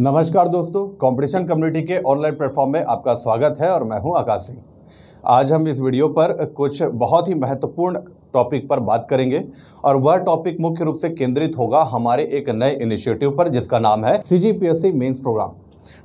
नमस्कार दोस्तों competition community के ऑनलाइन प्लेटफॉर्म में आपका स्वागत है और मैं हूं आकाश सिंह आज हम इस वीडियो पर कुछ बहुत ही महत्वपूर्ण टॉपिक पर बात करेंगे और वह टॉपिक मुख्य रूप से केंद्रित होगा हमारे एक नए इनिशिएटिव पर जिसका नाम है सी जी पी प्रोग्राम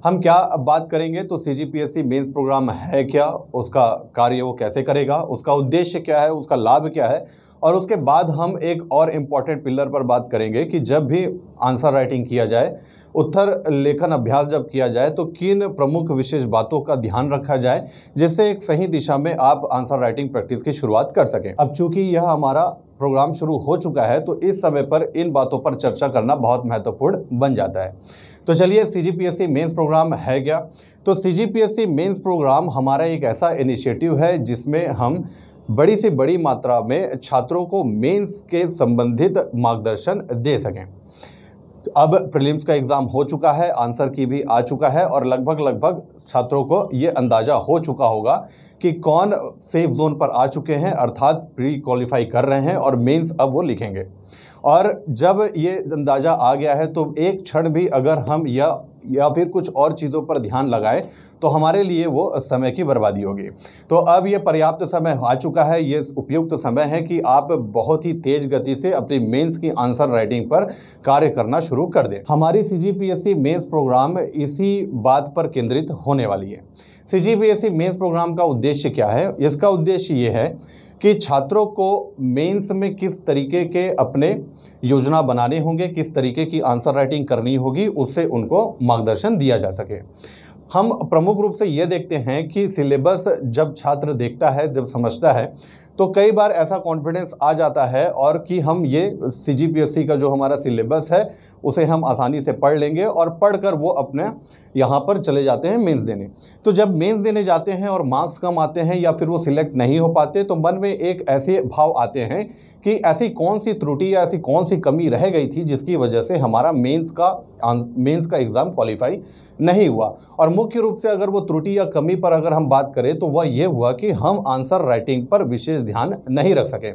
हम क्या बात करेंगे तो सी जी पी प्रोग्राम है क्या उसका कार्य वो कैसे करेगा उसका उद्देश्य क्या है उसका लाभ क्या है और उसके बाद हम एक और इम्पॉर्टेंट पिलर पर बात करेंगे कि जब भी आंसर राइटिंग किया जाए उत्तर लेखन अभ्यास जब किया जाए तो किन प्रमुख विशेष बातों का ध्यान रखा जाए जिससे एक सही दिशा में आप आंसर राइटिंग प्रैक्टिस की शुरुआत कर सकें अब चूंकि यह हमारा प्रोग्राम शुरू हो चुका है तो इस समय पर इन बातों पर चर्चा करना बहुत महत्वपूर्ण बन जाता है तो चलिए C G P S C mains programme है क्या तो C G P S C mains programme हमारा एक ऐसा इनिशिएटिव है जिसमें हम बड़ी से बड़ी मात्रा में छात्रों को मेंस के संबंधित मार्गदर्शन दे सकें अब प्रीलिम्स का एग्ज़ाम हो चुका है आंसर की भी आ चुका है और लगभग लगभग छात्रों को ये अंदाज़ा हो चुका होगा कि कौन सेफ जोन पर आ चुके हैं अर्थात प्री क्वालिफाई कर रहे हैं और मेंस अब वो लिखेंगे और जब ये अंदाज़ा आ गया है तो एक क्षण भी अगर हम या या फिर कुछ और चीज़ों पर ध्यान लगाएं तो हमारे लिए वो समय की बर्बादी होगी तो अब ये पर्याप्त समय आ चुका है ये उपयुक्त समय है कि आप बहुत ही तेज़ गति से अपनी मेंस की आंसर राइटिंग पर कार्य करना शुरू कर दें हमारी सी मेंस प्रोग्राम इसी बात पर केंद्रित होने वाली है सी मेंस प्रोग्राम का उद्देश्य क्या है इसका उद्देश्य ये है कि छात्रों को मेंस में किस तरीके के अपने योजना बनाने होंगे किस तरीके की आंसर राइटिंग करनी होगी उससे उनको मार्गदर्शन दिया जा सके हम प्रमुख रूप से ये देखते हैं कि सिलेबस जब छात्र देखता है जब समझता है तो कई बार ऐसा कॉन्फिडेंस आ जाता है और कि हम ये सी का जो हमारा सिलेबस है उसे हम आसानी से पढ़ लेंगे और पढ़कर वो अपने यहाँ पर चले जाते हैं मेंस देने तो जब मेंस देने जाते हैं और मार्क्स कम आते हैं या फिर वो सिलेक्ट नहीं हो पाते तो मन में एक ऐसे भाव आते हैं कि ऐसी कौन सी त्रुटि या ऐसी कौन सी कमी रह गई थी जिसकी वजह से हमारा मेंस का मेंस का एग्ज़ाम क्वालिफाई नहीं हुआ और मुख्य रूप से अगर वो त्रुटि या कमी पर अगर हम बात करें तो वह यह हुआ कि हम आंसर राइटिंग पर विशेष ध्यान नहीं रख सकें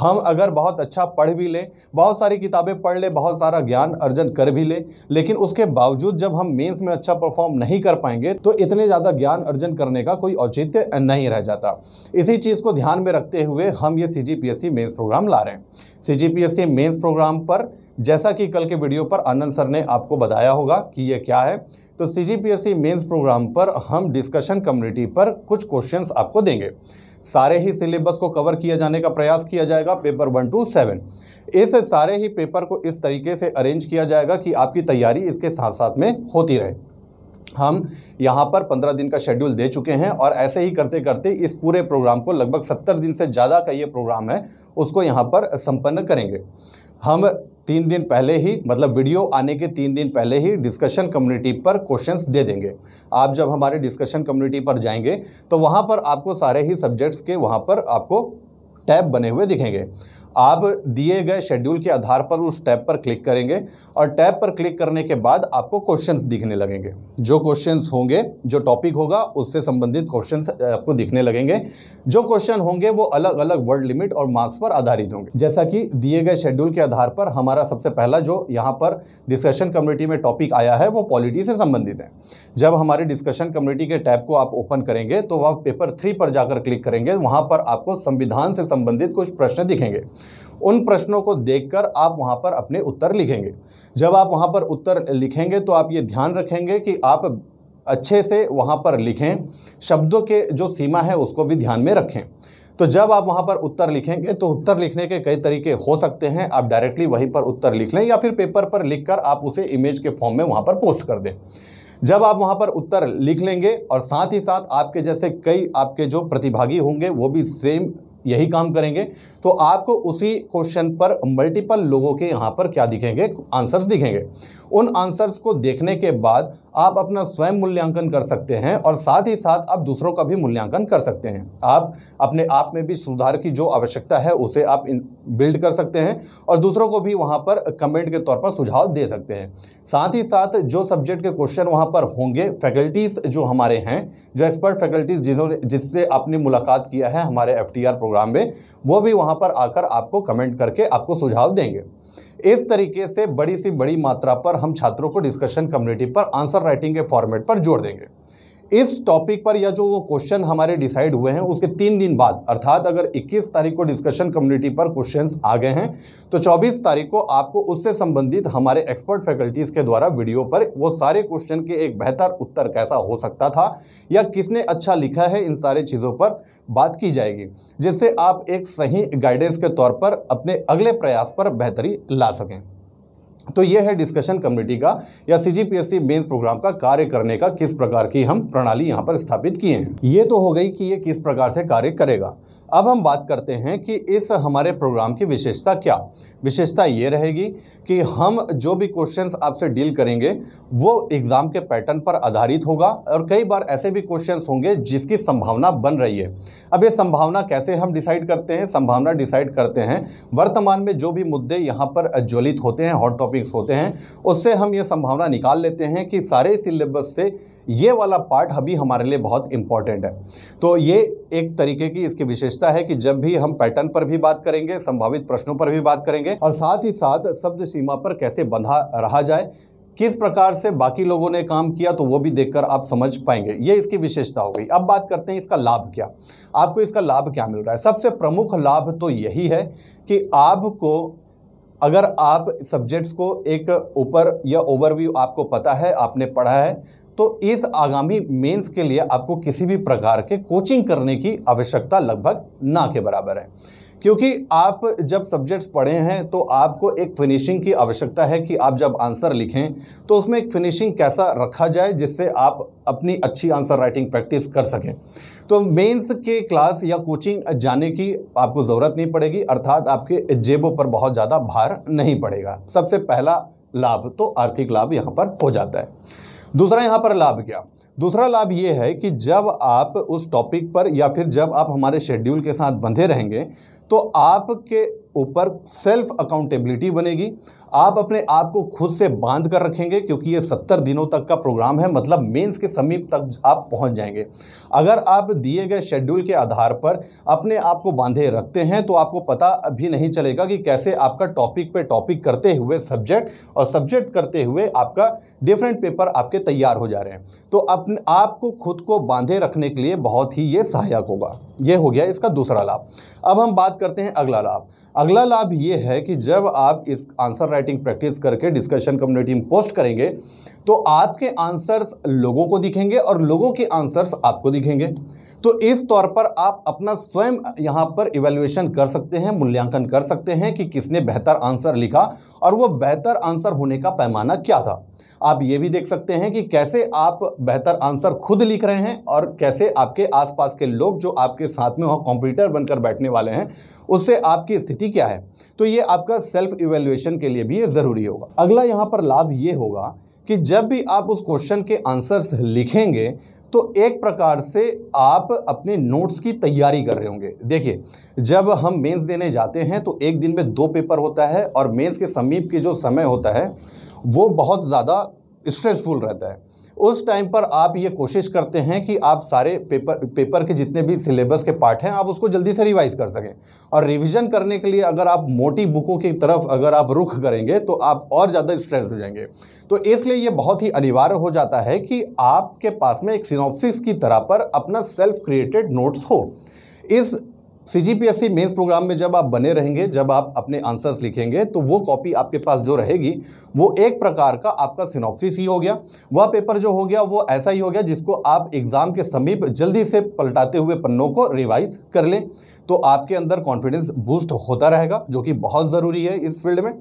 हम अगर बहुत अच्छा पढ़ भी लें बहुत सारी किताबें पढ़ लें बहुत सारा ज्ञान अर्जन कर भी लें लेकिन उसके बावजूद जब हम मेंस में अच्छा परफॉर्म नहीं कर पाएंगे तो इतने ज़्यादा ज्ञान अर्जन करने का कोई औचित्य नहीं रह जाता इसी चीज़ को ध्यान में रखते हुए हम ये C G P S C mains programme ला रहे हैं C G P S C mains programme पर जैसा कि कल के वीडियो पर आनंद सर ने आपको बताया होगा कि ये क्या है तो C G P S C mains programme पर हम डिस्कशन कम्युनिटी पर कुछ क्वेश्चन आपको देंगे सारे ही सिलेबस को कवर किया जाने का प्रयास किया जाएगा पेपर वन टू सेवन इस सारे ही पेपर को इस तरीके से अरेंज किया जाएगा कि आपकी तैयारी इसके साथ साथ में होती रहे हम यहाँ पर पंद्रह दिन का शेड्यूल दे चुके हैं और ऐसे ही करते करते इस पूरे प्रोग्राम को लगभग सत्तर दिन से ज़्यादा का ये प्रोग्राम है उसको यहाँ पर संपन्न करेंगे हम तीन दिन पहले ही मतलब वीडियो आने के तीन दिन पहले ही डिस्कशन कम्युनिटी पर क्वेश्चंस दे देंगे आप जब हमारे डिस्कशन कम्युनिटी पर जाएंगे तो वहाँ पर आपको सारे ही सब्जेक्ट्स के वहाँ पर आपको टैब बने हुए दिखेंगे आप दिए गए शेड्यूल के आधार पर उस टैब पर क्लिक करेंगे और टैब पर क्लिक करने के बाद आपको क्वेश्चंस दिखने लगेंगे जो क्वेश्चंस होंगे जो टॉपिक होगा उससे संबंधित क्वेश्चंस आपको दिखने लगेंगे जो क्वेश्चन होंगे वो अलग अलग वर्ड लिमिट और मार्क्स पर आधारित होंगे जैसा कि दिए गए शेड्यूल के आधार पर हमारा सबसे पहला जो यहाँ पर डिस्कशन कम्युनिटी में टॉपिक आया है वो पॉलिटी से संबंधित है जब हमारे डिस्कशन कम्युनिटी के टैब को आप ओपन करेंगे तो वह पेपर थ्री पर जाकर क्लिक करेंगे वहाँ पर आपको संविधान से संबंधित कुछ प्रश्न दिखेंगे उन प्रश्नों को देखकर आप वहाँ पर अपने उत्तर लिखेंगे जब आप वहाँ पर उत्तर लिखेंगे तो आप ये ध्यान रखेंगे कि आप अच्छे से वहाँ पर लिखें शब्दों के जो सीमा है उसको भी ध्यान में रखें तो जब आप वहाँ पर उत्तर लिखेंगे तो उत्तर लिखने के कई तरीके हो सकते हैं आप डायरेक्टली वहीं पर उत्तर लिख लें या फिर पेपर पर लिखकर आप उसे इमेज के फॉर्म में वहाँ पर पोस्ट कर दें जब आप वहाँ पर उत्तर लिख लेंगे और साथ ही साथ आपके जैसे कई आपके जो प्रतिभागी होंगे वो भी सेम यही काम करेंगे तो आपको उसी क्वेश्चन पर मल्टीपल लोगों के यहाँ पर क्या दिखेंगे आंसर्स दिखेंगे उन आंसर्स को देखने के बाद आप अपना स्वयं मूल्यांकन कर सकते हैं और साथ ही साथ आप दूसरों का भी मूल्यांकन कर सकते हैं आप अपने आप में भी सुधार की जो आवश्यकता है उसे आप बिल्ड कर सकते हैं और दूसरों को भी वहाँ पर कमेंट के तौर पर सुझाव दे सकते हैं साथ ही साथ जो सब्जेक्ट के क्वेश्चन वहाँ पर होंगे फैकल्टीज़ जो हमारे हैं जो एक्सपर्ट फैकल्टीज़ जिन्होंने जिससे आपने मुलाकात किया है हमारे एफ प्रोग्राम में वो भी वहाँ पर आकर आपको कमेंट करके आपको सुझाव देंगे इस तरीके से बड़ी सी बड़ी मात्रा पर हम छात्रों को डिस्कशन कम्युनिटी पर आंसर राइटिंग के फॉर्मेट पर जोड़ देंगे इस टॉपिक पर या जो वो क्वेश्चन हमारे डिसाइड हुए हैं उसके तीन दिन बाद अर्थात अगर 21 तारीख को डिस्कशन कम्युनिटी पर क्वेश्चंस आ गए हैं तो 24 तारीख को आपको उससे संबंधित हमारे एक्सपर्ट फैकल्टीज़ के द्वारा वीडियो पर वो सारे क्वेश्चन के एक बेहतर उत्तर कैसा हो सकता था या किसने अच्छा लिखा है इन सारे चीज़ों पर बात की जाएगी जिससे आप एक सही गाइडेंस के तौर पर अपने अगले प्रयास पर बेहतरी ला सकें तो यह है डिस्कशन कमेटी का या सी जी मेन्स प्रोग्राम का कार्य करने का किस प्रकार की हम प्रणाली यहाँ पर स्थापित किए हैं ये तो हो गई कि ये किस प्रकार से कार्य करेगा अब हम बात करते हैं कि इस हमारे प्रोग्राम की विशेषता क्या विशेषता ये रहेगी कि हम जो भी क्वेश्चंस आपसे डील करेंगे वो एग्ज़ाम के पैटर्न पर आधारित होगा और कई बार ऐसे भी क्वेश्चंस होंगे जिसकी संभावना बन रही है अब ये संभावना कैसे हम डिसाइड करते हैं संभावना डिसाइड करते हैं वर्तमान में जो भी मुद्दे यहाँ पर ज्वलित होते हैं हॉट टॉपिक्स होते हैं उससे हम ये संभावना निकाल लेते हैं कि सारे सिलेबस से ये वाला पार्ट अभी हमारे लिए बहुत इंपॉर्टेंट है तो ये एक तरीके की इसकी विशेषता है कि जब भी हम पैटर्न पर भी बात करेंगे संभावित प्रश्नों पर भी बात करेंगे और साथ ही साथ शब्द सीमा पर कैसे बंधा रहा जाए किस प्रकार से बाकी लोगों ने काम किया तो वो भी देखकर आप समझ पाएंगे ये इसकी विशेषता हो गई अब बात करते हैं इसका लाभ क्या आपको इसका लाभ क्या मिल रहा है सबसे प्रमुख लाभ तो यही है कि आपको अगर आप सब्जेक्ट्स को एक ऊपर या ओवरव्यू आपको पता है आपने पढ़ा है तो इस आगामी मेंस के लिए आपको किसी भी प्रकार के कोचिंग करने की आवश्यकता लगभग ना के बराबर है क्योंकि आप जब सब्जेक्ट्स पढ़े हैं तो आपको एक फिनिशिंग की आवश्यकता है कि आप जब आंसर लिखें तो उसमें एक फिनिशिंग कैसा रखा जाए जिससे आप अपनी अच्छी आंसर राइटिंग प्रैक्टिस कर सकें तो मेंस के क्लास या कोचिंग जाने की आपको ज़रूरत नहीं पड़ेगी अर्थात आपके जेबों पर बहुत ज़्यादा भार नहीं पड़ेगा सबसे पहला लाभ तो आर्थिक लाभ यहाँ पर हो जाता है दूसरा यहाँ पर लाभ क्या दूसरा लाभ ये है कि जब आप उस टॉपिक पर या फिर जब आप हमारे शेड्यूल के साथ बंधे रहेंगे तो आपके ऊपर सेल्फ अकाउंटेबिलिटी बनेगी आप अपने आप को खुद से बांध कर रखेंगे क्योंकि ये सत्तर दिनों तक का प्रोग्राम है मतलब मेंस के समीप तक आप पहुंच जाएंगे अगर आप दिए गए शेड्यूल के आधार पर अपने आप को बांधे रखते हैं तो आपको पता भी नहीं चलेगा कि कैसे आपका टॉपिक पे टॉपिक करते हुए सब्जेक्ट और सब्जेक्ट करते हुए आपका डिफरेंट पेपर आपके तैयार हो जा रहे हैं तो अपने आपको खुद को बांधे रखने के लिए बहुत ही ये सहायक होगा ये हो गया इसका दूसरा लाभ अब हम बात करते हैं अगला लाभ अगला लाभ ये है कि जब आप इस आंसर राइटिंग प्रैक्टिस करके डिस्कशन कम्युनिटी में पोस्ट करेंगे तो आपके आंसर्स लोगों को दिखेंगे और लोगों के आंसर्स आपको दिखेंगे तो इस तौर पर आप अपना स्वयं यहाँ पर इवेल्युएशन कर सकते हैं मूल्यांकन कर सकते हैं कि किसने बेहतर आंसर लिखा और वो बेहतर आंसर होने का पैमाना क्या था आप ये भी देख सकते हैं कि कैसे आप बेहतर आंसर खुद लिख रहे हैं और कैसे आपके आसपास के लोग जो आपके साथ में वहाँ कंप्यूटर बनकर बैठने वाले हैं उससे आपकी स्थिति क्या है तो ये आपका सेल्फ इवेल्युएशन के लिए भी ये ज़रूरी होगा अगला यहाँ पर लाभ ये होगा कि जब भी आप उस क्वेश्चन के आंसर्स लिखेंगे तो एक प्रकार से आप अपने नोट्स की तैयारी कर रहे होंगे देखिए जब हम मेंस देने जाते हैं तो एक दिन में दो पेपर होता है और मेंस के समीप के जो समय होता है वो बहुत ज़्यादा स्ट्रेसफुल रहता है उस टाइम पर आप ये कोशिश करते हैं कि आप सारे पेपर पेपर के जितने भी सिलेबस के पार्ट हैं आप उसको जल्दी से रिवाइज कर सकें और रिवीजन करने के लिए अगर आप मोटी बुकों की तरफ अगर आप रुख करेंगे तो आप और ज़्यादा स्ट्रेस हो जाएंगे तो इसलिए ये बहुत ही अनिवार्य हो जाता है कि आपके पास में एक सिनॉप्सिस की तरह पर अपना सेल्फ क्रिएटेड नोट्स हो इस C G P S C mains programme में जब आप बने रहेंगे जब आप अपने आंसर्स लिखेंगे तो वो कॉपी आपके पास जो रहेगी वो एक प्रकार का आपका सिनॉप्सिस ही हो गया वह पेपर जो हो गया वो ऐसा ही हो गया जिसको आप एग्ज़ाम के समीप जल्दी से पलटाते हुए पन्नों को रिवाइज कर लें तो आपके अंदर कॉन्फिडेंस बूस्ट होता रहेगा जो कि बहुत ज़रूरी है इस फील्ड में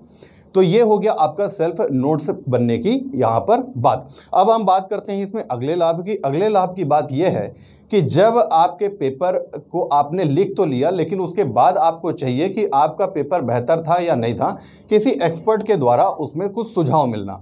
तो ये हो गया आपका सेल्फ नोट्स बनने की यहाँ पर बात अब हम बात करते हैं इसमें अगले लाभ की अगले लाभ की बात यह है कि जब आपके पेपर को आपने लिख तो लिया लेकिन उसके बाद आपको चाहिए कि आपका पेपर बेहतर था या नहीं था किसी एक्सपर्ट के द्वारा उसमें कुछ सुझाव मिलना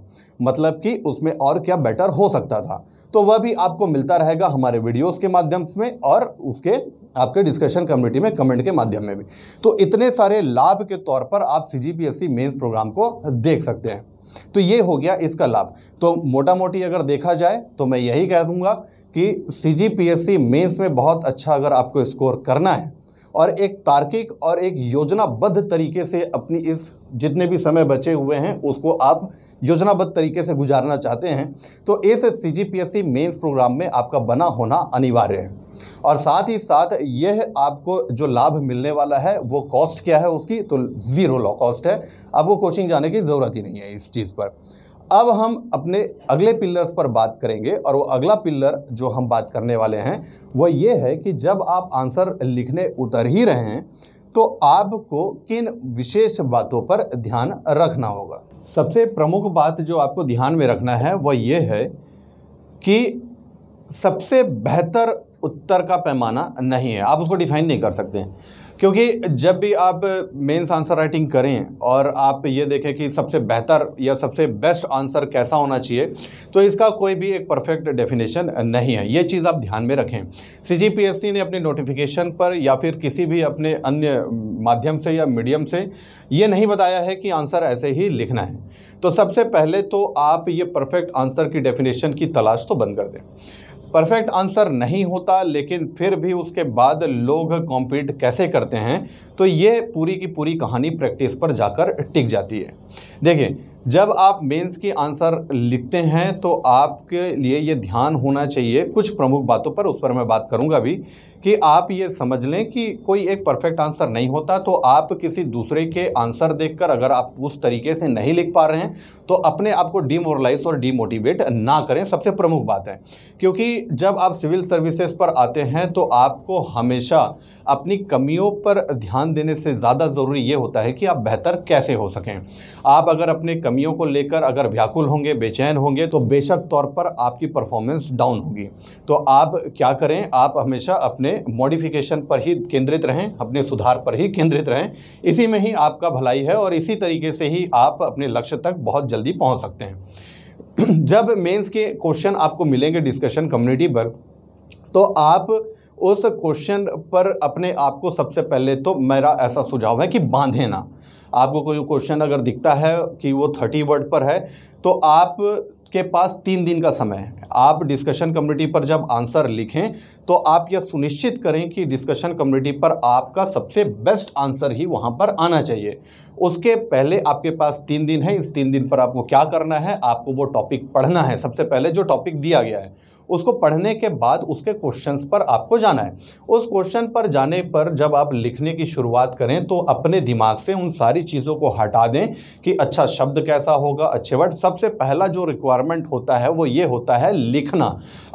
मतलब कि उसमें और क्या बेटर हो सकता था तो वह भी आपको मिलता रहेगा हमारे वीडियोस के माध्यम से और उसके आपके डिस्कशन कम्युनिटी में कमेंट के माध्यम में भी तो इतने सारे लाभ के तौर पर आप सी जी मेंस प्रोग्राम को देख सकते हैं तो ये हो गया इसका लाभ तो मोटा मोटी अगर देखा जाए तो मैं यही कह दूंगा कि सी जी मेंस में बहुत अच्छा अगर आपको स्कोर करना है और एक तार्किक और एक योजनाबद्ध तरीके से अपनी इस जितने भी समय बचे हुए हैं उसको आप योजनाबद्ध तरीके से गुजारना चाहते हैं तो इस C G P S C mains programme में आपका बना होना अनिवार्य है और साथ ही साथ यह आपको जो लाभ मिलने वाला है वो कॉस्ट क्या है उसकी तो ज़ीरो लॉ कॉस्ट है आपको कोचिंग जाने की ज़रूरत ही नहीं है इस चीज़ पर अब हम अपने अगले पिलर्स पर बात करेंगे और वो अगला पिलर जो हम बात करने वाले हैं वह ये है कि जब आप आंसर लिखने उतर ही रहे हैं तो आपको किन विशेष बातों पर ध्यान रखना होगा सबसे प्रमुख बात जो आपको ध्यान में रखना है वह ये है कि सबसे बेहतर उत्तर का पैमाना नहीं है आप उसको डिफाइन नहीं कर सकते हैं क्योंकि जब भी आप मेन्स आंसर राइटिंग करें और आप ये देखें कि सबसे बेहतर या सबसे बेस्ट आंसर कैसा होना चाहिए तो इसका कोई भी एक परफेक्ट डेफिनेशन नहीं है ये चीज़ आप ध्यान में रखें सी ने अपने नोटिफिकेशन पर या फिर किसी भी अपने अन्य माध्यम से या मीडियम से ये नहीं बताया है कि आंसर ऐसे ही लिखना है तो सबसे पहले तो आप ये परफेक्ट आंसर की डेफिनेशन की तलाश तो बंद कर दें परफेक्ट आंसर नहीं होता लेकिन फिर भी उसके बाद लोग कॉम्पीट कैसे करते हैं तो ये पूरी की पूरी कहानी प्रैक्टिस पर जाकर टिक जाती है देखिए जब आप मेंस की आंसर लिखते हैं तो आपके लिए ये ध्यान होना चाहिए कुछ प्रमुख बातों पर उस पर मैं बात करूंगा अभी कि आप ये समझ लें कि कोई एक परफेक्ट आंसर नहीं होता तो आप किसी दूसरे के आंसर देखकर अगर आप उस तरीके से नहीं लिख पा रहे हैं तो अपने आप को डीमोरलाइज और डीमोटिवेट ना करें सबसे प्रमुख बात है क्योंकि जब आप सिविल सर्विसेज पर आते हैं तो आपको हमेशा अपनी कमियों पर ध्यान देने से ज़्यादा ज़रूरी ये होता है कि आप बेहतर कैसे हो सकें आप अगर अपने कमियों को लेकर अगर व्याकुल होंगे बेचैन होंगे तो बेशक तौर पर आपकी परफॉर्मेंस डाउन होगी तो आप क्या करें आप हमेशा अपने मॉडिफिकेशन पर ही केंद्रित रहें अपने सुधार पर ही केंद्रित रहें इसी में ही आपका भलाई है और इसी तरीके से ही आप अपने लक्ष्य तक बहुत जल्दी पहुंच सकते हैं जब मेंस के क्वेश्चन आपको मिलेंगे डिस्कशन कम्युनिटी पर तो आप उस क्वेश्चन पर अपने आप को सबसे पहले तो मेरा ऐसा सुझाव है कि बांधे ना आपको कोई क्वेश्चन अगर दिखता है कि वो थर्टी वर्ड पर है तो आप के पास तीन दिन का समय है आप डिस्कशन कम्युनिटी पर जब आंसर लिखें तो आप यह सुनिश्चित करें कि डिस्कशन कम्युनिटी पर आपका सबसे बेस्ट आंसर ही वहां पर आना चाहिए उसके पहले आपके पास तीन दिन है इस तीन दिन पर आपको क्या करना है आपको वो टॉपिक पढ़ना है सबसे पहले जो टॉपिक दिया गया है उसको पढ़ने के बाद उसके क्वेश्चंस पर आपको जाना है उस क्वेश्चन पर जाने पर जब आप लिखने की शुरुआत करें तो अपने दिमाग से उन सारी चीज़ों को हटा दें कि अच्छा शब्द कैसा होगा अच्छे वर्ड सबसे पहला जो रिक्वायरमेंट होता है वो ये होता है लिखना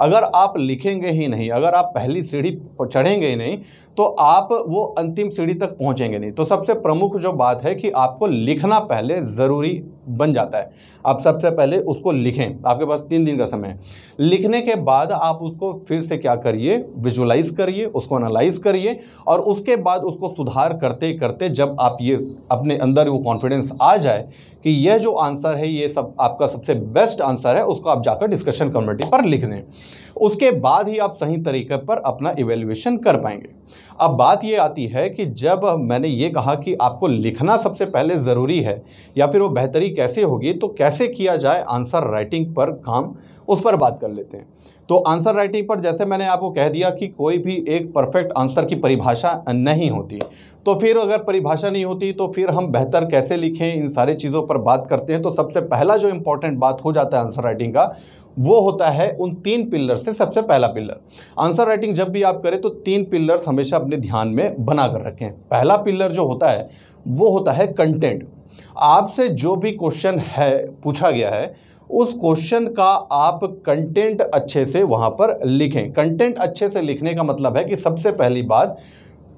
अगर आप लिखेंगे ही नहीं अगर आप पहली सीढ़ी चढ़ेंगे ही नहीं तो आप वो अंतिम सीढ़ी तक पहुंचेंगे नहीं तो सबसे प्रमुख जो बात है कि आपको लिखना पहले ज़रूरी बन जाता है आप सबसे पहले उसको लिखें आपके पास तीन दिन का समय है लिखने के बाद आप उसको फिर से क्या करिए विजुलाइज करिए उसको एनालाइज करिए और उसके बाद उसको सुधार करते करते जब आप ये अपने अंदर वो कॉन्फिडेंस आ जाए कि यह जो आंसर है ये सब आपका सबसे बेस्ट आंसर है उसको आप जाकर डिस्कशन कमेटी पर लिख दें उसके बाद ही आप सही तरीके पर अपना इवेल्युएशन कर पाएंगे अब बात ये आती है कि जब मैंने ये कहा कि आपको लिखना सबसे पहले ज़रूरी है या फिर वो बेहतरी कैसे होगी तो कैसे किया जाए आंसर राइटिंग पर काम उस पर बात कर लेते हैं तो आंसर राइटिंग पर जैसे मैंने आपको कह दिया कि कोई भी एक परफेक्ट आंसर की परिभाषा नहीं होती तो फिर अगर परिभाषा नहीं होती तो फिर हम बेहतर कैसे लिखें इन सारी चीज़ों पर बात करते हैं तो सबसे पहला जो इंपॉर्टेंट बात हो जाता है आंसर राइटिंग का वो होता है उन तीन पिल्लर से सबसे पहला पिल्लर आंसर राइटिंग जब भी आप करें तो तीन पिल्लर्स हमेशा अपने ध्यान में बना कर रखें पहला पिल्लर जो होता है वो होता है कंटेंट आपसे जो भी क्वेश्चन है पूछा गया है उस क्वेश्चन का आप कंटेंट अच्छे से वहाँ पर लिखें कंटेंट अच्छे से लिखने का मतलब है कि सबसे पहली बात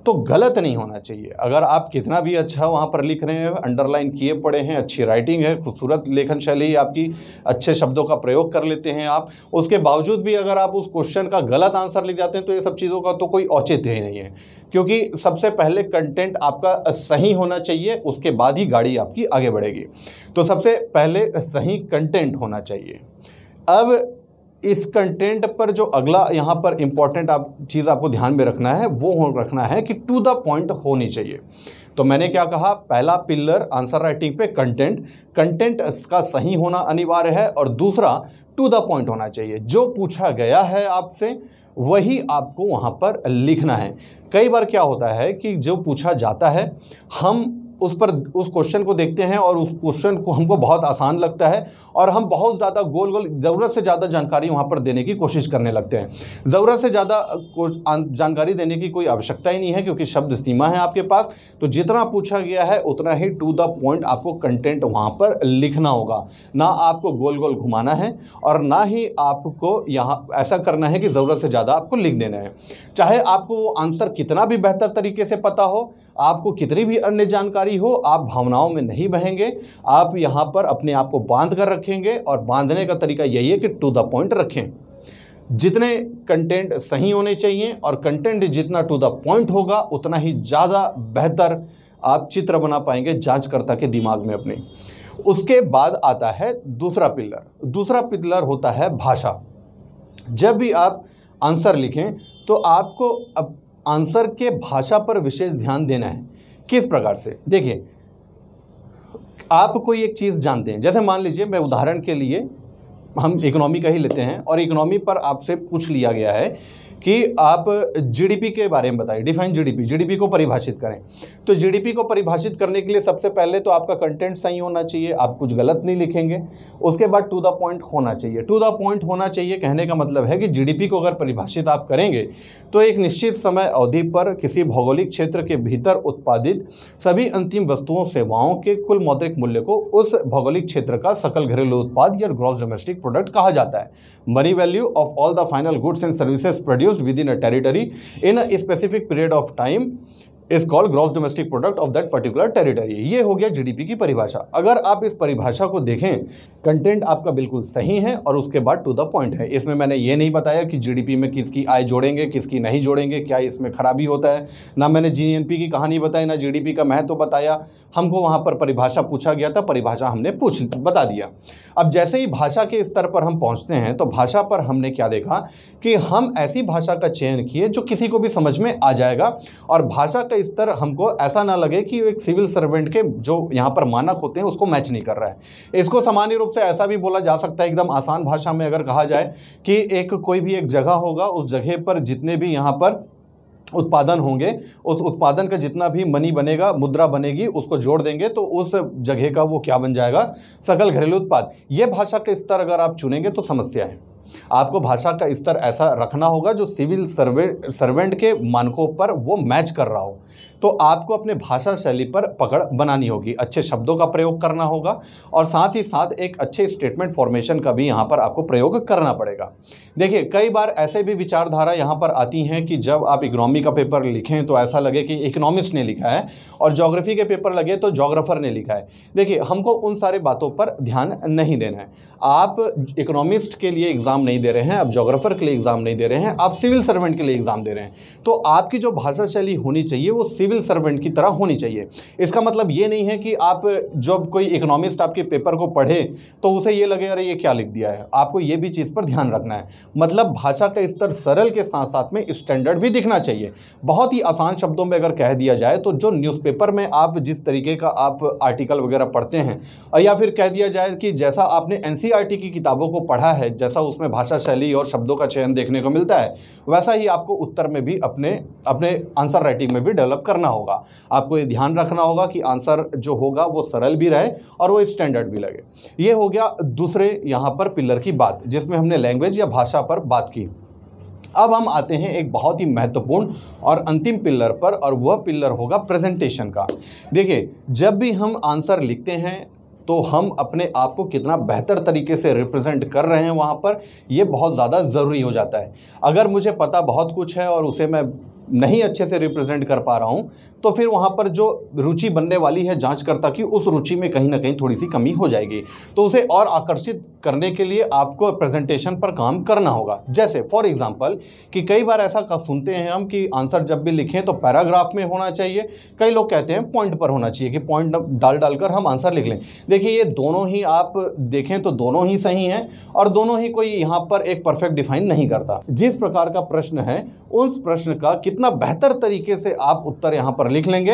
तो गलत नहीं होना चाहिए अगर आप कितना भी अच्छा वहाँ पर लिख रहे हैं अंडरलाइन किए पड़े हैं अच्छी राइटिंग है खूबसूरत लेखन शैली आपकी अच्छे शब्दों का प्रयोग कर लेते हैं आप उसके बावजूद भी अगर आप उस क्वेश्चन का गलत आंसर लिख जाते हैं तो ये सब चीज़ों का तो कोई औचित्य ही नहीं है क्योंकि सबसे पहले कंटेंट आपका सही होना चाहिए उसके बाद ही गाड़ी आपकी आगे बढ़ेगी तो सबसे पहले सही कंटेंट होना चाहिए अब इस कंटेंट पर जो अगला यहाँ पर इम्पॉर्टेंट आप चीज़ आपको ध्यान में रखना है वो हो रखना है कि टू द पॉइंट होनी चाहिए तो मैंने क्या कहा पहला पिलर आंसर राइटिंग पे कंटेंट कंटेंट का सही होना अनिवार्य है और दूसरा टू द पॉइंट होना चाहिए जो पूछा गया है आपसे वही आपको वहाँ पर लिखना है कई बार क्या होता है कि जो पूछा जाता है हम उस पर उस क्वेश्चन को देखते हैं और उस क्वेश्चन को हमको बहुत आसान लगता है और हम बहुत ज़्यादा गोल गोल ज़रूरत से ज़्यादा जानकारी वहाँ पर देने की कोशिश करने लगते हैं ज़रूरत से ज़्यादा जानकारी देने की कोई आवश्यकता ही नहीं है क्योंकि शब्द सीमा है आपके पास तो जितना पूछा गया है उतना ही टू द पॉइंट आपको कंटेंट वहाँ पर लिखना होगा ना आपको गोल गोल घुमाना है और ना ही आपको यहाँ ऐसा करना है कि ज़रूरत से ज़्यादा आपको लिख देना है चाहे आपको आंसर कितना भी बेहतर तरीके से पता हो आपको कितनी भी अन्य जानकारी हो आप भावनाओं में नहीं बहेंगे आप यहाँ पर अपने आप को बांध कर रखेंगे और बांधने का तरीका यही है कि टू द पॉइंट रखें जितने कंटेंट सही होने चाहिए और कंटेंट जितना टू द पॉइंट होगा उतना ही ज़्यादा बेहतर आप चित्र बना पाएंगे जांचकर्ता के दिमाग में अपने उसके बाद आता है दूसरा पिलर दूसरा पिलर होता है भाषा जब भी आप आंसर लिखें तो आपको अब आंसर के भाषा पर विशेष ध्यान देना है किस प्रकार से देखिए आप कोई एक चीज़ जानते हैं जैसे मान लीजिए मैं उदाहरण के लिए हम इकोनॉमी का ही लेते हैं और इकोनॉमी पर आपसे पूछ लिया गया है कि आप जीडीपी के बारे में बताइए डिफाइन जीडीपी जीडीपी को परिभाषित करें तो जीडीपी को परिभाषित करने के लिए सबसे पहले तो आपका कंटेंट सही होना चाहिए आप कुछ गलत नहीं लिखेंगे उसके बाद टू द पॉइंट होना चाहिए टू द पॉइंट होना चाहिए कहने का मतलब है कि जीडीपी को अगर परिभाषित आप करेंगे तो एक निश्चित समय अवधि पर किसी भौगोलिक क्षेत्र के भीतर उत्पादित सभी अंतिम वस्तुओं सेवाओं के कुल मौद्रिक मूल्य को उस भौगोलिक क्षेत्र का सकल घरेलू उत्पाद या ग्रॉस डोमेस्टिक प्रोडक्ट कहा जाता है money value of all the final goods and services produce within a territory in a specific period of time is call gross domestic product of that particular territory ये हो गया GDP की परिभाषा अगर आप इस परिभाषा को देखें कंटेंट आपका बिल्कुल सही है और उसके बाद टू द पॉइंट है इसमें मैंने ये नहीं बताया कि जीडीपी में किसकी आय जोड़ेंगे किसकी नहीं जोड़ेंगे क्या इसमें खराबी होता है ना मैंने जीएनपी की कहानी बताई ना जीडीपी का महत्व तो बताया हमको वहाँ पर परिभाषा पूछा गया था परिभाषा हमने पूछ बता दिया अब जैसे ही भाषा के स्तर पर हम पहुँचते हैं तो भाषा पर हमने क्या देखा कि हम ऐसी भाषा का चयन किए जो किसी को भी समझ में आ जाएगा और भाषा का स्तर हमको ऐसा ना लगे कि एक सिविल सर्वेंट के जो यहाँ पर मानक होते हैं उसको मैच नहीं कर रहा है इसको सामान्य रूप से ऐसा भी बोला जा सकता है एकदम आसान भाषा में अगर कहा जाए कि एक कोई भी एक जगह होगा उस जगह पर जितने भी यहाँ पर उत्पादन होंगे उस उत्पादन का जितना भी मनी बनेगा मुद्रा बनेगी उसको जोड़ देंगे तो उस जगह का वो क्या बन जाएगा सकल घरेलू उत्पाद ये भाषा का स्तर अगर आप चुनेंगे तो समस्या है आपको भाषा का स्तर ऐसा रखना होगा जो सिविल सर्वे सर्वेंट के मानकों पर वो मैच कर रहा हो तो आपको अपने भाषा शैली पर पकड़ बनानी होगी अच्छे शब्दों का प्रयोग करना होगा और साथ ही साथ एक अच्छे स्टेटमेंट फॉर्मेशन का भी यहाँ पर आपको प्रयोग करना पड़ेगा देखिए कई बार ऐसे भी विचारधारा यहाँ पर आती हैं कि जब आप इकोनॉमी का पेपर लिखें तो ऐसा लगे कि इकोनॉमिस्ट ने लिखा है और जोग्राफी के पेपर लगे तो जोग्राफर ने लिखा है देखिए हमको उन सारे बातों पर ध्यान नहीं देना है आप इकोनॉमिस्ट के लिए एग्ज़ाम नहीं दे रहे हैं आप जोग्राफर के लिए एग्ज़ाम नहीं दे रहे हैं आप सिविल सर्वेंट के लिए एग्ज़ाम दे रहे हैं तो आपकी जो भाषा शैली होनी चाहिए वो सिविल सिविल सर्वेंट की तरह होनी चाहिए इसका मतलब ये नहीं है कि आप जब कोई इकोनॉमिस्ट आपके पेपर को पढ़े तो उसे ये लगे अरे ये क्या लिख दिया है आपको ये भी चीज़ पर ध्यान रखना है मतलब भाषा का स्तर सरल के साथ साथ में स्टैंडर्ड भी दिखना चाहिए बहुत ही आसान शब्दों में अगर कह दिया जाए तो जो न्यूज़पेपर में आप जिस तरीके का आप आर्टिकल वगैरह पढ़ते हैं और या फिर कह दिया जाए कि जैसा आपने एन e की किताबों को पढ़ा है जैसा उसमें भाषा शैली और शब्दों का चयन देखने को मिलता है वैसा ही आपको उत्तर में भी अपने अपने आंसर राइटिंग में भी डेवलप करना करना होगा आपको ये ध्यान रखना होगा कि आंसर जो होगा वो सरल भी रहे और वो स्टैंडर्ड भी लगे ये हो गया दूसरे यहाँ पर पिलर की बात जिसमें हमने लैंग्वेज या भाषा पर बात की अब हम आते हैं एक बहुत ही महत्वपूर्ण और अंतिम पिलर पर और वह पिलर होगा प्रेजेंटेशन का देखिए जब भी हम आंसर लिखते हैं तो हम अपने आप को कितना बेहतर तरीके से रिप्रेजेंट कर रहे हैं वहाँ पर ये बहुत ज़्यादा ज़रूरी हो जाता है अगर मुझे पता बहुत कुछ है और उसे मैं नहीं अच्छे से रिप्रेजेंट कर पा रहा हूँ तो फिर वहाँ पर जो रुचि बनने वाली है जांचकर्ता की उस रुचि में कहीं ना कहीं थोड़ी सी कमी हो जाएगी तो उसे और आकर्षित करने के लिए आपको प्रेजेंटेशन पर काम करना होगा जैसे फॉर एग्जांपल कि कई बार ऐसा सुनते हैं हम कि आंसर जब भी लिखें तो पैराग्राफ में होना चाहिए कई लोग कहते हैं पॉइंट पर होना चाहिए कि पॉइंट डाल डाल कर हम आंसर लिख लें देखिए ये दोनों ही आप देखें तो दोनों ही सही हैं और दोनों ही कोई यहाँ पर एक परफेक्ट डिफाइन नहीं करता जिस प्रकार का प्रश्न है उस प्रश्न का कितना कितना बेहतर तरीके से आप उत्तर यहाँ पर लिख लेंगे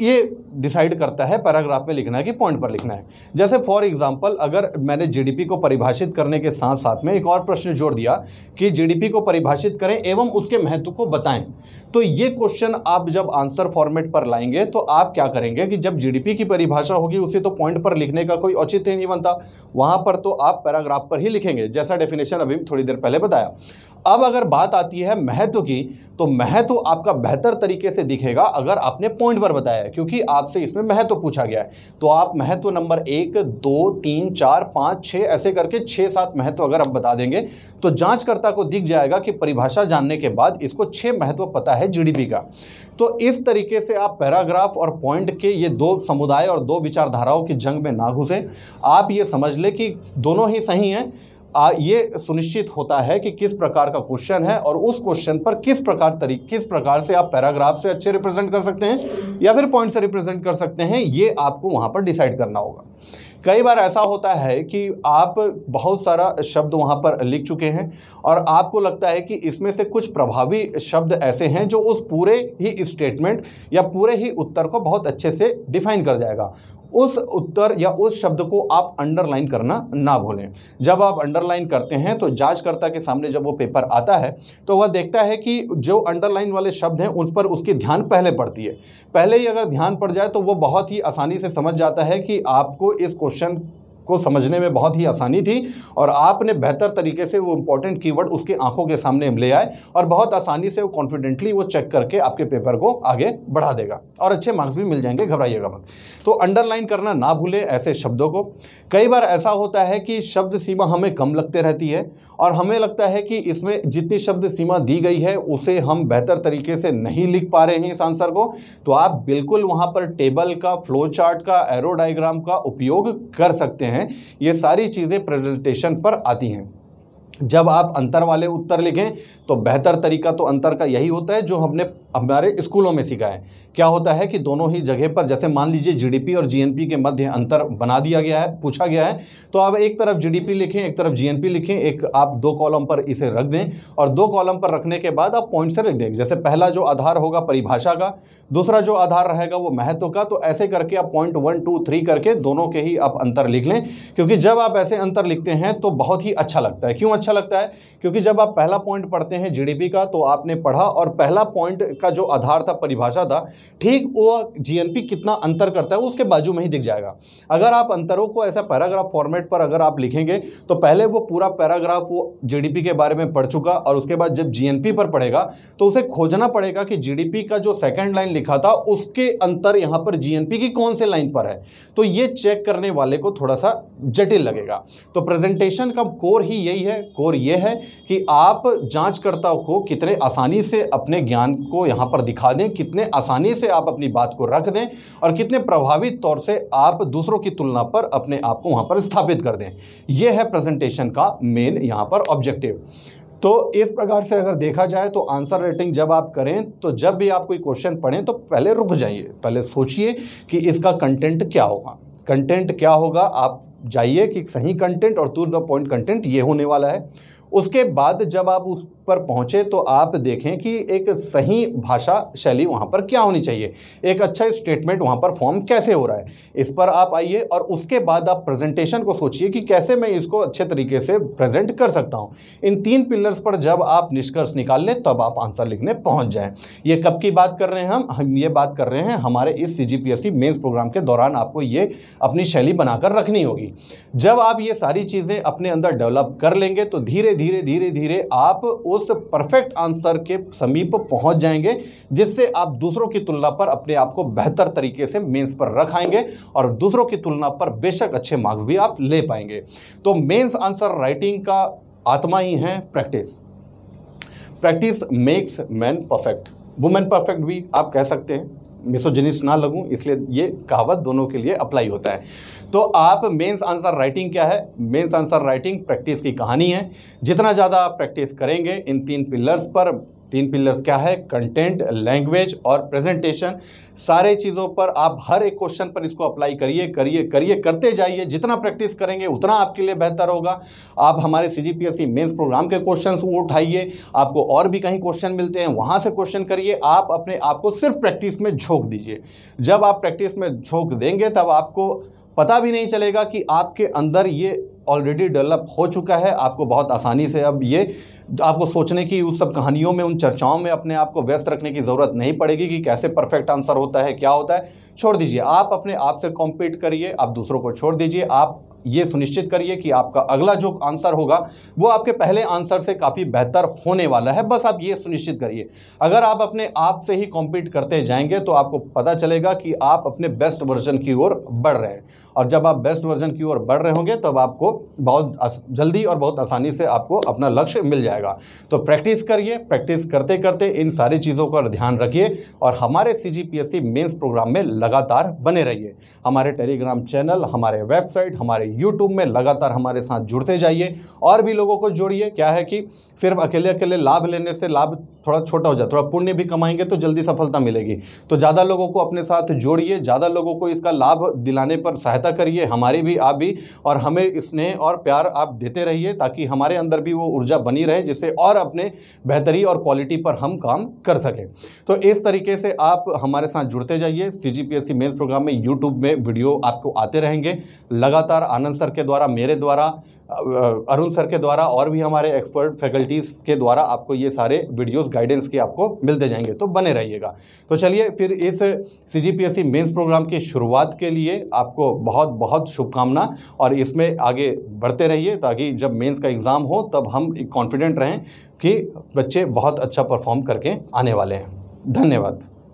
ये डिसाइड करता है पैराग्राफ में लिखना है कि पॉइंट पर लिखना है जैसे फॉर एग्जांपल अगर मैंने जीडीपी को परिभाषित करने के साथ साथ में एक और प्रश्न जोड़ दिया कि जीडीपी को परिभाषित करें एवं उसके महत्व को बताएं तो ये क्वेश्चन आप जब आंसर फॉर्मेट पर लाएंगे तो आप क्या करेंगे कि जब जी की परिभाषा होगी उसे तो पॉइंट पर लिखने का कोई औचित्य नहीं बनता वहाँ पर तो आप पैराग्राफ पर ही लिखेंगे जैसा डेफिनेशन अभी थोड़ी देर पहले बताया अब अगर बात आती है महत्व की तो महत्व आपका बेहतर तरीके से दिखेगा अगर आपने पॉइंट पर बताया है क्योंकि आपसे इसमें महत्व पूछा गया है तो आप महत्व नंबर एक दो तीन चार पाँच छः ऐसे करके छः सात महत्व अगर आप बता देंगे तो जांचकर्ता को दिख जाएगा कि परिभाषा जानने के बाद इसको छः महत्व पता है जी का तो इस तरीके से आप पैराग्राफ और पॉइंट के ये दो समुदाय और दो विचारधाराओं की जंग में ना घुसें आप ये समझ लें कि दोनों ही सही हैं आ, ये सुनिश्चित होता है कि किस प्रकार का क्वेश्चन है और उस क्वेश्चन पर किस प्रकार तरी किस प्रकार से आप पैराग्राफ से अच्छे रिप्रेजेंट कर सकते हैं या फिर पॉइंट से रिप्रेजेंट कर सकते हैं ये आपको वहाँ पर डिसाइड करना होगा कई बार ऐसा होता है कि आप बहुत सारा शब्द वहाँ पर लिख चुके हैं और आपको लगता है कि इसमें से कुछ प्रभावी शब्द ऐसे हैं जो उस पूरे ही स्टेटमेंट या पूरे ही उत्तर को बहुत अच्छे से डिफाइन कर जाएगा उस उत्तर या उस शब्द को आप अंडरलाइन करना ना भूलें जब आप अंडरलाइन करते हैं तो जांचकर्ता के सामने जब वो पेपर आता है तो वह देखता है कि जो अंडरलाइन वाले शब्द हैं उन पर उसकी ध्यान पहले पड़ती है पहले ही अगर ध्यान पड़ जाए तो वो बहुत ही आसानी से समझ जाता है कि आपको इस क्वेश्चन को समझने में बहुत ही आसानी थी और आपने बेहतर तरीके से वो इंपॉर्टेंट कीवर्ड उसके आंखों के सामने ले आए और बहुत आसानी से वो कॉन्फिडेंटली वो चेक करके आपके पेपर को आगे बढ़ा देगा और अच्छे मार्क्स भी मिल जाएंगे घबराइएगा मत तो अंडरलाइन करना ना भूलें ऐसे शब्दों को कई बार ऐसा होता है कि शब्द सीमा हमें कम लगते रहती है और हमें लगता है कि इसमें जितनी शब्द सीमा दी गई है उसे हम बेहतर तरीके से नहीं लिख पा रहे हैं इस आंसर को तो आप बिल्कुल वहाँ पर टेबल का फ्लो चार्ट का एरो डायग्राम का उपयोग कर सकते हैं ये सारी चीज़ें प्रेजेंटेशन पर आती हैं जब आप अंतर वाले उत्तर लिखें तो बेहतर तरीका तो अंतर का यही होता है जो हमने हमारे स्कूलों में सिखाएं क्या होता है कि दोनों ही जगह पर जैसे मान लीजिए जीडीपी और जीएनपी के मध्य अंतर बना दिया गया है पूछा गया है तो आप एक तरफ जीडीपी लिखें एक तरफ जीएनपी लिखें एक आप दो कॉलम पर इसे रख दें और दो कॉलम पर रखने के बाद आप पॉइंट से रख दें जैसे पहला जो आधार होगा परिभाषा का दूसरा जो आधार रहेगा वो महत्व का तो ऐसे करके आप पॉइंट वन टू थ्री करके दोनों के ही आप अंतर लिख लें क्योंकि जब आप ऐसे अंतर लिखते हैं तो बहुत ही अच्छा लगता है क्यों अच्छा लगता है क्योंकि जब आप पहला पॉइंट पढ़ते हैं जीडीपी का तो आपने पढ़ा और पहला पॉइंट का जो आधार था परिभाषा था ठीक वो जीएनपी कितना अंतर करता है वो उसके बाजू में ही दिख जाएगा अगर आप अंतरों को ऐसा पैराग्राफ फॉर्मेट पर अगर आप लिखेंगे तो पहले वो पूरा पैराग्राफ वो जीडीपी के बारे में पढ़ चुका और उसके बाद जब जीएनपी पर पढ़ेगा तो उसे खोजना पड़ेगा कि जीडीपी का जो सेकेंड लाइन लिखा था उसके अंतर यहाँ पर जीएनपी की कौन से लाइन पर है तो ये चेक करने वाले को थोड़ा सा जटिल लगेगा तो प्रेजेंटेशन का कोर ही यही है कोर ये है कि आप जांचकर्ता को कितने आसानी से अपने ज्ञान को यहाँ यहाँ पर दिखा दें कितने आसानी से आप अपनी बात को रख दें और कितने प्रभावी तौर से आप दूसरों की तुलना पर अपने आप को वहाँ पर स्थापित कर दें यह है प्रेजेंटेशन का मेन यहाँ पर ऑब्जेक्टिव तो इस प्रकार से अगर देखा जाए तो आंसर रेटिंग जब आप करें तो जब भी आप कोई क्वेश्चन पढ़ें तो पहले रुक जाइए पहले सोचिए कि इसका कंटेंट क्या होगा कंटेंट क्या होगा आप जाइए कि सही कंटेंट और टू द पॉइंट कंटेंट ये होने वाला है उसके बाद जब आप उस पर पहुँचे तो आप देखें कि एक सही भाषा शैली वहाँ पर क्या होनी चाहिए एक अच्छा स्टेटमेंट वहाँ पर फॉर्म कैसे हो रहा है इस पर आप आइए और उसके बाद आप प्रेजेंटेशन को सोचिए कि कैसे मैं इसको अच्छे तरीके से प्रेजेंट कर सकता हूँ इन तीन पिलर्स पर जब आप निष्कर्ष निकाल लें तब आप आंसर लिखने पहुँच जाएँ ये कब की बात कर रहे हैं हम हम ये बात कर रहे हैं हमारे इस सी जी मेंस प्रोग्राम के दौरान आपको ये अपनी शैली बनाकर रखनी होगी जब आप ये सारी चीज़ें अपने अंदर डेवलप कर लेंगे तो धीरे धीरे धीरे धीरे आप उस परफेक्ट आंसर के समीप पहुंच जाएंगे जिससे आप दूसरों की तुलना पर अपने आप को बेहतर तरीके से मेंस पर रखाएंगे और दूसरों की तुलना पर बेशक अच्छे मार्क्स भी आप ले पाएंगे तो मेंस आंसर राइटिंग का आत्मा ही है practice practice makes man perfect women perfect भी आप कह सकते हैं मिसोजिनिस्ट ना लगूं इसलिए ये कहावत दोनों के लिए अप्लाई होता है तो आप मेंस आंसर राइटिंग क्या है मेंस आंसर राइटिंग प्रैक्टिस की कहानी है जितना ज़्यादा आप प्रैक्टिस करेंगे इन तीन पिलर्स पर तीन पिलर्स क्या है कंटेंट लैंग्वेज और प्रेजेंटेशन सारे चीज़ों पर आप हर एक क्वेश्चन पर इसको अप्लाई करिए करिए करिए करते जाइए जितना प्रैक्टिस करेंगे उतना आपके लिए बेहतर होगा आप हमारे C G P S C mains program के क्वेश्चन वो उठाइए आपको और भी कहीं क्वेश्चन मिलते हैं वहाँ से क्वेश्चन करिए आप अपने आप को सिर्फ प्रैक्टिस में झोंक दीजिए जब आप प्रैक्टिस में झोंक देंगे तब आपको पता भी नहीं चलेगा कि आपके अंदर ये ऑलरेडी डेवलप हो चुका है आपको बहुत आसानी से अब ये आपको सोचने की उस सब कहानियों में उन चर्चाओं में अपने आप को व्यस्त रखने की ज़रूरत नहीं पड़ेगी कि कैसे परफेक्ट आंसर होता है क्या होता है छोड़ दीजिए आप अपने आप से कॉम्पीट करिए आप दूसरों को छोड़ दीजिए आप ये सुनिश्चित करिए कि आपका अगला जो आंसर होगा वो आपके पहले आंसर से काफ़ी बेहतर होने वाला है बस आप ये सुनिश्चित करिए अगर आप अपने आप से ही कॉम्पीट करते जाएंगे तो आपको पता चलेगा कि आप अपने बेस्ट वर्जन की ओर बढ़ रहे हैं और जब आप बेस्ट वर्जन की ओर बढ़ रहे होंगे तब आपको बहुत जल्दी और बहुत आसानी से आपको अपना लक्ष्य मिल जाएगा तो प्रैक्टिस करिए प्रैक्टिस करते करते इन सारी चीज़ों का ध्यान रखिए और हमारे C G P S C mains programme में लगातार बने रहिए हमारे टेलीग्राम चैनल हमारे वेबसाइट हमारे यूट्यूब में लगातार हमारे साथ जुड़ते जाइए और भी लोगों को जोड़िए क्या है कि सिर्फ अकेले अकेले लाभ लेने से लाभ थोड़ा छोटा हो जाए थोड़ा पुण्य भी कमाएंगे तो जल्दी सफलता मिलेगी तो ज़्यादा लोगों को अपने साथ जोड़िए ज़्यादा लोगों को इसका लाभ दिलाने पर सहायता करिए हमारी भी आप भी और हमें स्नेह और प्यार आप देते रहिए ताकि हमारे अंदर भी वो ऊर्जा बनी रहे जिससे और अपने बेहतरी और क्वालिटी पर हम काम कर सकें तो इस तरीके से आप हमारे साथ जुड़ते जाइए C G P S C mains programme में यूट्यूब में वीडियो आपको आते रहेंगे लगातार आनंद सर के द्वारा मेरे द्वारा अरुण सर के द्वारा और भी हमारे एक्सपर्ट फैकल्टीज़ के द्वारा आपको ये सारे वीडियोस गाइडेंस के आपको मिलते जाएंगे तो बने रहिएगा तो चलिए फिर इस सी जी मेन्स प्रोग्राम की शुरुआत के लिए आपको बहुत बहुत शुभकामना और इसमें आगे बढ़ते रहिए ताकि जब मेन्स का एग्ज़ाम हो तब हम कॉन्फिडेंट रहें कि बच्चे बहुत अच्छा परफॉर्म करके आने वाले हैं धन्यवाद